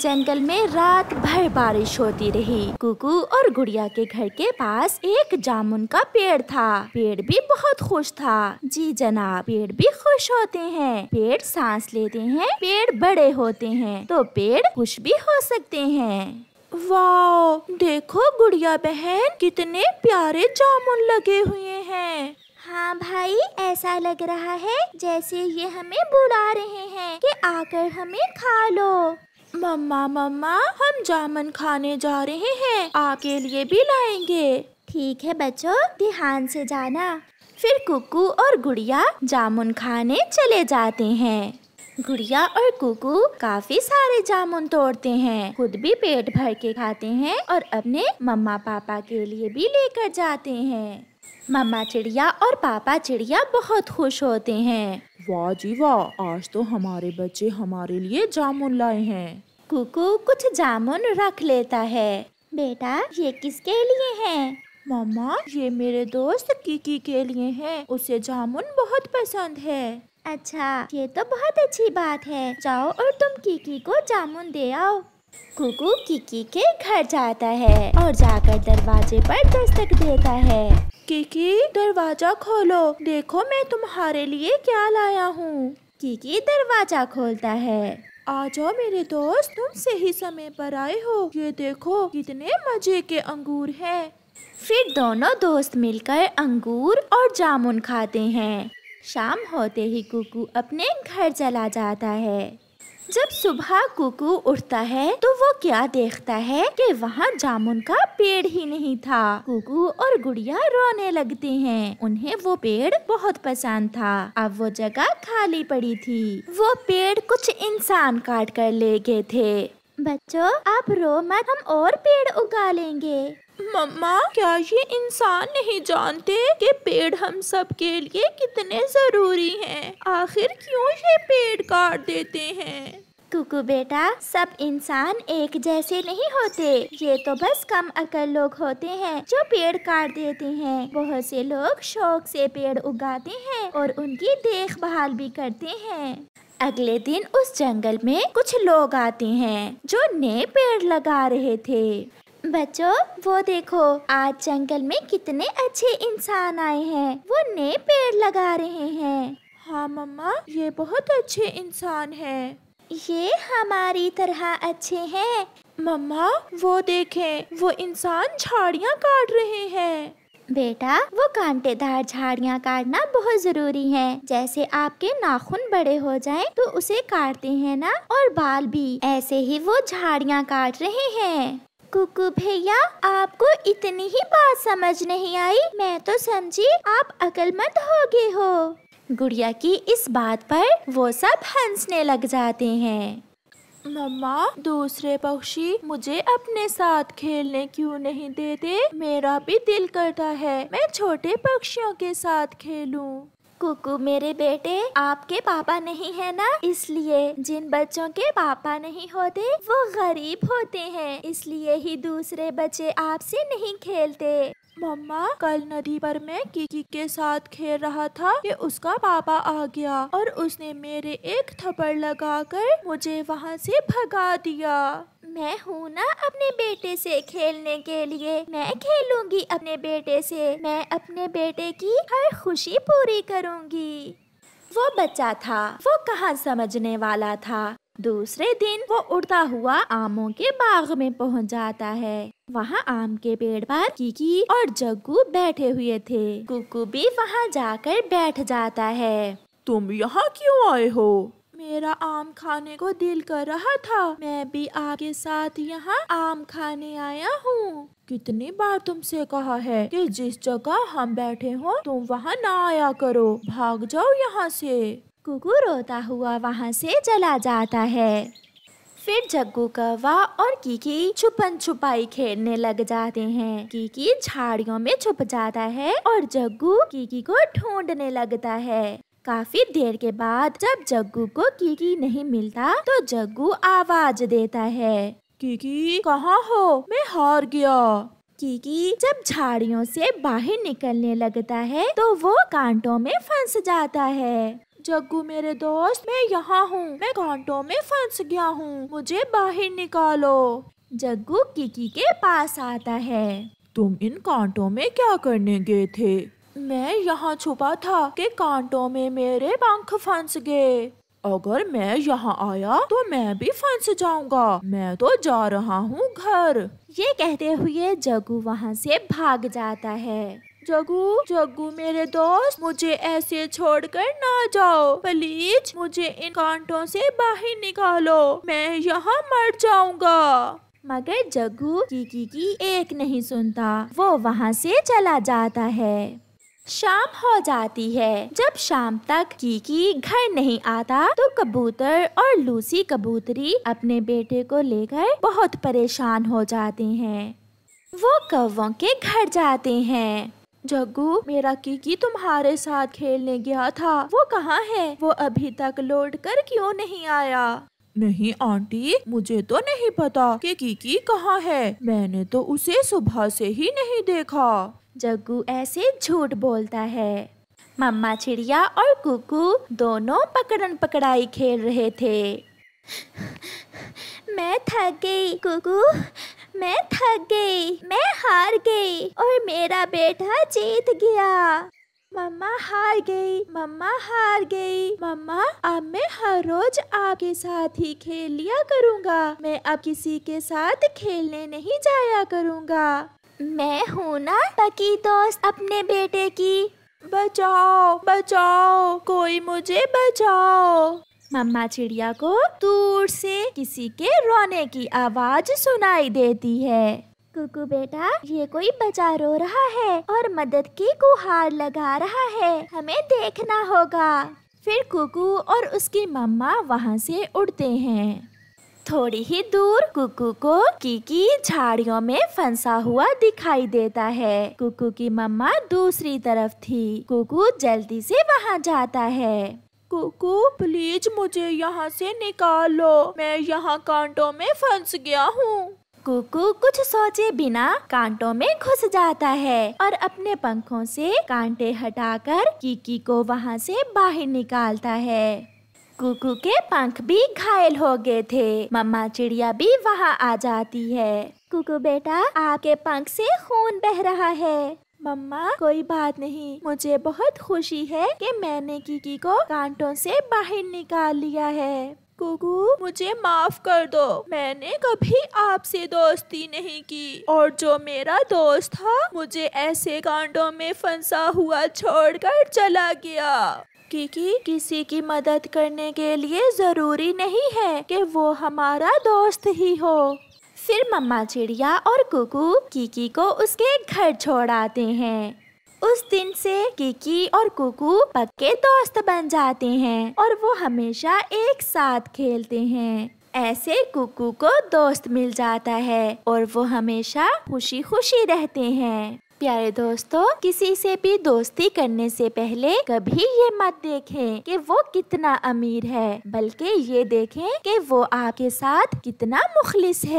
जंगल में रात भर बारिश होती रही कुकू और गुड़िया के घर के पास एक जामुन का पेड़ था पेड़ भी बहुत खुश था जी जनाब पेड़ भी खुश होते हैं पेड़ सांस लेते हैं पेड़ बड़े होते हैं तो पेड़ खुश भी हो सकते हैं वाओ देखो गुड़िया बहन कितने प्यारे जामुन लगे हुए हैं हाँ भाई ऐसा लग रहा है जैसे ये हमें बुला रहे हैं कि आकर हमें खा लो मम्मा मम्मा हम जामन खाने जा रहे हैं आपके लिए भी लाएंगे ठीक है बच्चों ध्यान से जाना फिर कुकू और गुड़िया जामुन खाने चले जाते हैं गुड़िया और कुकू काफी सारे जामुन तोड़ते हैं खुद भी पेट भर के खाते हैं और अपने मम्मा पापा के लिए भी लेकर जाते हैं मम्मा चिड़िया और पापा चिड़िया बहुत खुश होते हैं वाह जी वाह आज तो हमारे बच्चे हमारे लिए जामुन लाए हैं कुकू कुछ जामुन रख लेता है बेटा ये किसके लिए है मम्मा ये मेरे दोस्त कीकी के लिए है उसे जामुन बहुत पसंद है अच्छा ये तो बहुत अच्छी बात है जाओ और तुम कीकी को जामुन दे आओ कुकू कीकी के घर जाता है और जाकर दरवाजे पर दस्तक देता है किकी दरवाजा खोलो देखो मैं तुम्हारे लिए क्या लाया हूँ किकी दरवाजा खोलता है आ जाओ मेरे दोस्त तुम सही समय पर आए हो ये देखो कितने मजे के अंगूर हैं। फिर दोनों दोस्त मिलकर अंगूर और जामुन खाते हैं शाम होते ही कुकू अपने घर चला जाता है जब सुबह कुकू उठता है तो वो क्या देखता है कि वहाँ जामुन का पेड़ ही नहीं था कुकू और गुड़िया रोने लगते हैं उन्हें वो पेड़ बहुत पसंद था अब वो जगह खाली पड़ी थी वो पेड़ कुछ इंसान काट कर ले गए थे बच्चों आप रो मत हम और पेड़ उगा लेंगे मम्मा क्या ये इंसान नहीं जानते कि पेड़ हम सब के लिए कितने ज़रूरी हैं आखिर क्यों ये पेड़ काट देते हैं कुकु बेटा सब इंसान एक जैसे नहीं होते ये तो बस कम अकल लोग होते हैं जो पेड़ काट देते हैं बहुत से लोग शौक से पेड़ उगाते हैं और उनकी देखभाल भी करते हैं अगले दिन उस जंगल में कुछ लोग आते हैं जो नए पेड़ लगा रहे थे बच्चों वो देखो आज जंगल में कितने अच्छे इंसान आए हैं वो नए पेड़ लगा रहे हैं हाँ मम्मा ये बहुत अच्छे इंसान हैं ये हमारी तरह अच्छे हैं मम्मा वो देखें वो इंसान झाड़ियाँ काट रहे हैं बेटा वो कांटेदार झाड़ियाँ काटना बहुत ज़रूरी है जैसे आपके नाखून बड़े हो जाएं तो उसे काटते हैं ना और बाल भी ऐसे ही वो झाड़ियाँ काट रहे हैं कुकू भैया आपको इतनी ही बात समझ नहीं आई मैं तो समझी आप अकलमंद हो गए हो गुड़िया की इस बात पर वो सब हंसने लग जाते हैं मम्मा दूसरे पक्षी मुझे अपने साथ खेलने क्यों नहीं देते मेरा भी दिल करता है मैं छोटे पक्षियों के साथ खेलूं। कुकू मेरे बेटे आपके पापा नहीं है ना इसलिए जिन बच्चों के पापा नहीं होते वो गरीब होते हैं इसलिए ही दूसरे बच्चे आपसे नहीं खेलते मम्मा कल नदी पर मैं किकी के साथ खेल रहा था कि उसका पापा आ गया और उसने मेरे एक थप्पड़ लगाकर मुझे वहाँ से भगा दिया मैं हूँ ना अपने बेटे से खेलने के लिए मैं खेलूंगी अपने बेटे से मैं अपने बेटे की हर खुशी पूरी करूंगी वो बच्चा था वो कहाँ समझने वाला था दूसरे दिन वो उड़ता हुआ आमों के बाग में पहुंच जाता है वहाँ आम के पेड़ पर कीकी और जग्गू बैठे हुए थे कुकू भी वहाँ जाकर बैठ जाता है तुम यहाँ क्यों आए हो मेरा आम खाने को दिल कर रहा था मैं भी आपके साथ यहाँ आम खाने आया हूँ कितनी बार तुमसे कहा है कि जिस जगह हम बैठे हो तुम वहाँ ना आया करो भाग जाओ यहाँ से कुकू रोता हुआ वहाँ से चला जाता है फिर जग्गू कौवा और कीकी छुपन छुपाई खेलने लग जाते हैं कीकी झाड़ियों में छुप जाता है और जग्गू कीकी को ढूंढने लगता है काफी देर के बाद जब जग्गू को कीकी नहीं मिलता तो जग्गू आवाज देता है कीकी कहाँ हो मैं हार गया कीकी जब झाड़ियों से बाहर निकलने लगता है तो वो कांटों में फंस जाता है जग्गू मेरे दोस्त मैं यहाँ हूँ मैं घंटों में फंस गया हूँ मुझे बाहर निकालो जग्गू किकी के पास आता है तुम इन कांटों में क्या करने गए थे मैं यहाँ छुपा था कि कांटों में मेरे पंख फंस गए अगर मैं यहाँ आया तो मैं भी फंस जाऊंगा मैं तो जा रहा हूँ घर ये कहते हुए जग्गू वहाँ से भाग जाता है जगू जगू मेरे दोस्त मुझे ऐसे छोड़कर ना जाओ प्लीज मुझे इन कांटों से बाहर निकालो मैं यहाँ मर जाऊंगा मगर जग्गू कीकी की एक नहीं सुनता वो वहाँ से चला जाता है शाम हो जाती है जब शाम तक कीकी घर नहीं आता तो कबूतर और लूसी कबूतरी अपने बेटे को लेकर बहुत परेशान हो जाते हैं वो कौवों के घर जाते हैं जग्गू मेरा कीकी तुम्हारे साथ खेलने गया था वो कहाँ है वो अभी तक लौट कर क्यों नहीं आया नहीं आंटी मुझे तो नहीं पता कि कीकी कहाँ है मैंने तो उसे सुबह से ही नहीं देखा जग्गू ऐसे झूठ बोलता है मम्मा चिड़िया और कुकू दोनों पकड़न पकड़ाई खेल रहे थे मैं थक गई कुकू मैं थक गई मैं हार गई और मेरा बेटा जीत गया मम्मा हार गई मम्मा हार गई मम्मा अब मैं हर रोज आपके साथ ही खेल लिया करूँगा मैं अब किसी के साथ खेलने नहीं जाया करूँगा मैं हूँ ना पकी दोस्त अपने बेटे की बचाओ बचाओ कोई मुझे बचाओ मम्मा चिड़िया को दूर से किसी के रोने की आवाज सुनाई देती है कुकू बेटा ये कोई बचा रो रहा है और मदद की गुहार लगा रहा है हमें देखना होगा फिर कुकू और उसकी मम्मा वहाँ से उड़ते हैं थोड़ी ही दूर कुकू को कीकी झाड़ियों में फंसा हुआ दिखाई देता है कुकू की मम्मा दूसरी तरफ थी कुकू जल्दी से वहाँ जाता है कुकु प्लीज मुझे यहाँ से निकालो मैं यहाँ कांटों में फंस गया हूँ कुकु कुछ सोचे बिना कांटों में घुस जाता है और अपने पंखों से कांटे हटाकर कीकी को वहाँ से बाहर निकालता है कुकु के पंख भी घायल हो गए थे मम्मा चिड़िया भी वहाँ आ जाती है कुकु बेटा आपके पंख से खून बह रहा है मम्मा कोई बात नहीं मुझे बहुत खुशी है कि मैंने कीकी को कांटों से बाहर निकाल लिया है कुकू मुझे माफ कर दो मैंने कभी आपसे दोस्ती नहीं की और जो मेरा दोस्त था मुझे ऐसे कांटों में फंसा हुआ छोड़कर चला गया क्योंकि किसी की मदद करने के लिए जरूरी नहीं है कि वो हमारा दोस्त ही हो फिर मम्मा चिड़िया और कुकू कीकी को उसके घर छोड़ आते हैं उस दिन से कीकी और कुकू पक्के दोस्त बन जाते हैं और वो हमेशा एक साथ खेलते हैं ऐसे कुकू को दोस्त मिल जाता है और वो हमेशा खुशी खुशी रहते हैं प्यारे दोस्तों किसी से भी दोस्ती करने से पहले कभी ये मत देखें कि वो कितना अमीर है बल्कि ये देखें कि वो आपके साथ कितना मुखलिस है